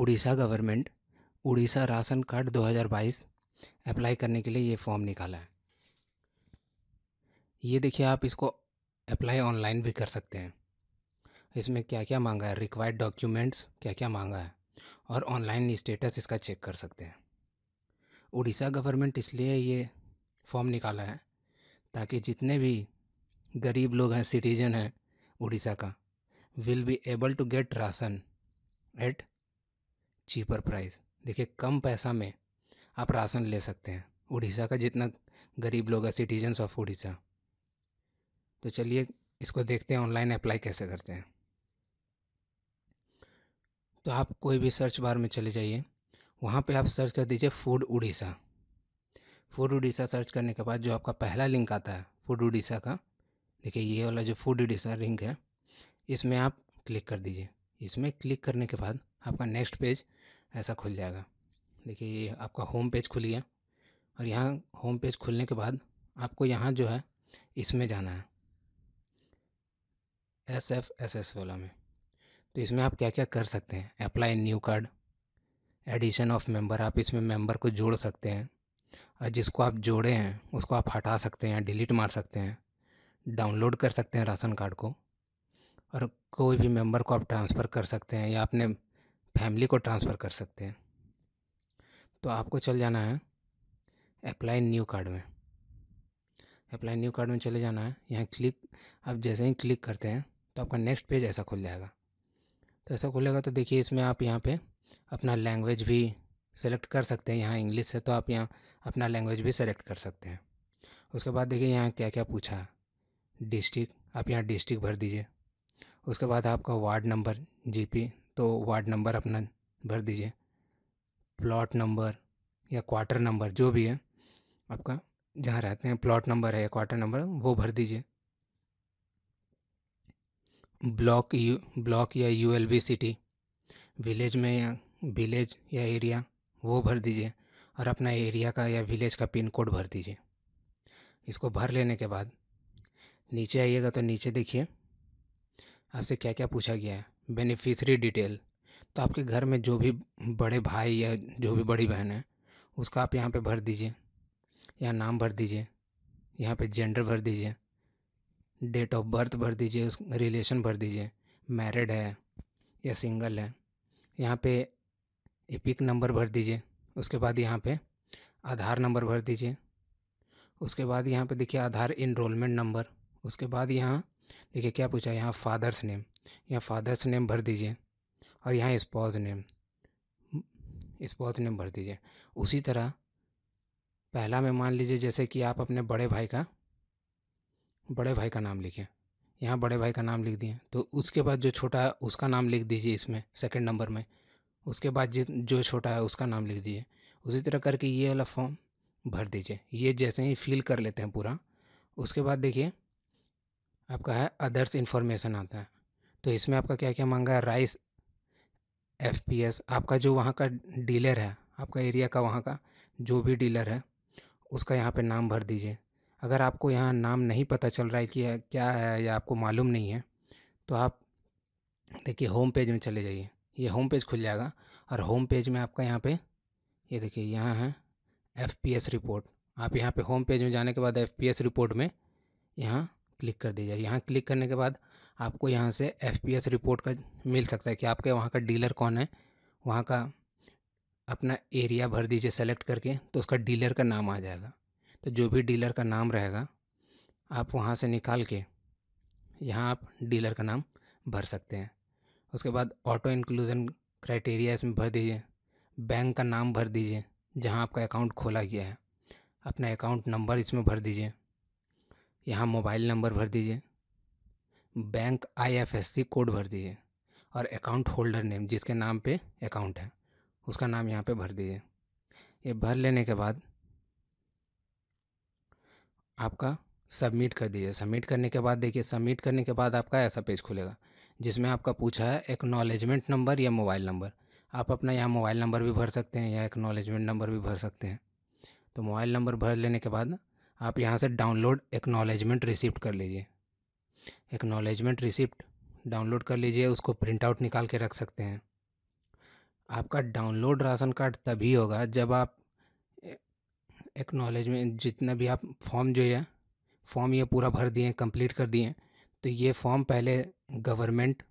Orissa government Orissa ration card 2022 apply करने के लिए ये फॉर्म निकाला है ये देखिए आप इसको अप्लाई ऑनलाइन भी कर सकते हैं इसमें क्या क्या मांगा है रिक्वायर्ड डॉक्यूमेंट्स क्या क्या मांगा है और ऑनलाइन स्टेटस इसका चेक कर सकते हैं उड़ीसा गवर्नमेंट इसलिए ये फॉर्म निकाला है ताकि जितने भी गरीब लोग हैं सिटीजन हैं उड़ीसा का will be able to get ration at cheaper price देखिए कम पैसा में आप राशन ले सकते हैं उड़ीसा का जितना गरीब लोग हैं सिटीजन्स ऑफ उड़ीसा तो चलिए इसको देखते हैं ऑनलाइन अप्लाई कैसे करते हैं तो आप कोई भी सर्च बार में चले जाइए वहाँ पे आप सर्च कर दीजिए food Orissa food Orissa search करने के बाद जो आपका पहला लिंक आता है फूड उड़ीसा का देखिए ये वाला जो फूड उड़ीसा लिंक है इसमें आप क्लिक कर दीजिए इसमें क्लिक करने के बाद आपका नेक्स्ट पेज ऐसा खुल जाएगा देखिए आपका होम पेज खुल गया और यहाँ होम पेज खुलने के बाद आपको यहाँ जो है इसमें जाना है एस एफ एस एस वाला में तो इसमें आप क्या क्या कर सकते हैं apply new card addition of member आप इसमें मेंबर को जोड़ सकते हैं और जिसको आप जोड़े हैं उसको आप हटा सकते हैं डिलीट मार सकते हैं डाउनलोड कर सकते हैं राशन कार्ड को और कोई भी मेंबर को आप ट्रांसफ़र कर सकते हैं या अपने फैमिली को ट्रांसफ़र कर सकते हैं तो आपको चल जाना है अप्लाई न्यू कार्ड में अप्लाई न्यू कार्ड में चले जाना है यहाँ क्लिक आप जैसे ही क्लिक करते हैं तो आपका नेक्स्ट पेज ऐसा खुल जाएगा तो ऐसा खुलेगा तो देखिए इसमें आप यहाँ पे अपना लैंग्वेज भी सेलेक्ट कर सकते हैं यहाँ इंग्लिश है तो आप यहाँ अपना लैंग्वेज भी सेलेक्ट कर सकते हैं उसके बाद देखिए यहाँ क्या क्या पूछा है डिस्ट्रिक्ट आप यहाँ डिस्ट्रिक्ट भर दीजिए उसके बाद आपका वार्ड नंबर जीपी तो वार्ड नंबर अपना भर दीजिए प्लॉट नंबर या क्वार्टर नंबर जो भी है आपका जहाँ रहते हैं प्लॉट नंबर है या क्वार्टर नंबर वो भर दीजिए ब्लॉक यू ब्लॉक या U L B city village में या विलेज या एरिया वो भर दीजिए और अपना एरिया का या विलेज का पिन कोड भर दीजिए इसको भर लेने के बाद नीचे आइएगा तो नीचे देखिए आपसे क्या क्या पूछा गया है बेनिफिशरी डिटेल तो आपके घर में जो भी बड़े भाई या जो भी बड़ी बहन है उसका आप यहाँ पे भर दीजिए यहाँ नाम भर दीजिए यहाँ पे जेंडर भर दीजिए डेट ऑफ बर्थ भर दीजिए उस रिलेशन भर दीजिए मैरिड है या सिंगल है यहाँ पे एपिक नंबर भर दीजिए उसके बाद यहाँ पे आधार नंबर भर दीजिए उसके बाद यहाँ पे देखिए आधार इनरोलमेंट नंबर उसके बाद यहाँ देखिए क्या पूछा यहाँ फादर्स नेम यहाँ फादर्स नेम भर दीजिए और यहाँ इस्पॉज नेम इस्पॉज नेम भर दीजिए उसी तरह पहला में मान लीजिए जैसे कि आप अपने बड़े भाई का बड़े भाई का नाम लिखें यहाँ बड़े भाई का नाम लिख दिए तो उसके बाद जो छोटा है उसका नाम लिख दीजिए इसमें सेकंड नंबर में उसके बाद जिस जो छोटा है उसका नाम लिख दीजिए उसी तरह करके ये वाला फॉर्म भर दीजिए ये जैसे ही फिल कर लेते हैं पूरा उसके बाद देखिए आपका है अदर्स इन्फॉर्मेशन आता है तो इसमें आपका क्या क्या मांगा है राइस एफ पी एस आपका जो वहाँ का डीलर है आपका एरिया का वहाँ का जो भी डीलर है उसका यहाँ पे नाम भर दीजिए अगर आपको यहाँ नाम नहीं पता चल रहा है कि क्या है या आपको मालूम नहीं है तो आप देखिए होम पेज में चले जाइए ये होम पेज खुल जाएगा और होम पेज में आपका यहाँ पे ये यह देखिए यहाँ है एफ पी एस रिपोर्ट आप यहाँ पे होम पेज में जाने के बाद एफ पी एस रिपोर्ट में यहाँ क्लिक कर दीजिए यहाँ क्लिक करने के बाद आपको यहाँ से एफ रिपोर्ट का मिल सकता है कि आपके वहाँ का डीलर कौन है वहाँ का अपना एरिया भर दीजिए सेलेक्ट करके तो उसका डीलर का नाम आ जाएगा तो जो भी डीलर का नाम रहेगा आप वहाँ से निकाल के यहाँ आप डीलर का नाम भर सकते हैं उसके बाद ऑटो इंक्लूजन क्राइटेरिया इसमें भर दीजिए बैंक का नाम भर दीजिए जहाँ आपका अकाउंट खोला गया है अपना अकाउंट नंबर इसमें भर दीजिए यहाँ मोबाइल नंबर भर दीजिए बैंक आईएफएससी कोड भर दीजिए और अकाउंट होल्डर नेम जिसके नाम पे अकाउंट है उसका नाम यहाँ पे भर दीजिए ये भर लेने के बाद आपका सबमिट कर दीजिए सबमिट करने के बाद देखिए सबमिट करने के बाद आपका ऐसा पेज खुलेगा जिसमें आपका पूछा है एक्नॉलेजमेंट नंबर या मोबाइल नंबर आप अपना यहाँ मोबाइल नंबर भी भर सकते हैं या एक्नॉलेजमेंट नंबर भी भर सकते हैं तो मोबाइल नंबर भर लेने के बाद आप यहाँ से डाउनलोड एक्नॉलेजमेंट रिसिप्ट कर लीजिए एक्नॉलेजमेंट रिसिप्ट डाउनलोड कर लीजिए उसको प्रिंट आउट निकाल के रख सकते हैं आपका डाउनलोड राशन कार्ड तभी होगा जब आप एक्नॉलेजमेंट जितना भी आप फॉर्म जो है फॉर्म ये पूरा भर दिए कंप्लीट कर दिए तो ये फॉर्म पहले गवर्नमेंट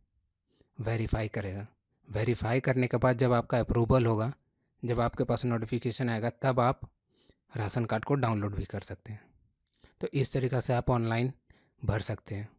वेरीफाई करेगा वेरीफाई करने के बाद जब आपका अप्रूवल होगा जब आपके पास नोटिफिकेशन आएगा तब आप राशन कार्ड को डाउनलोड भी कर सकते हैं तो इस तरीक़ा से आप ऑनलाइन भर सकते हैं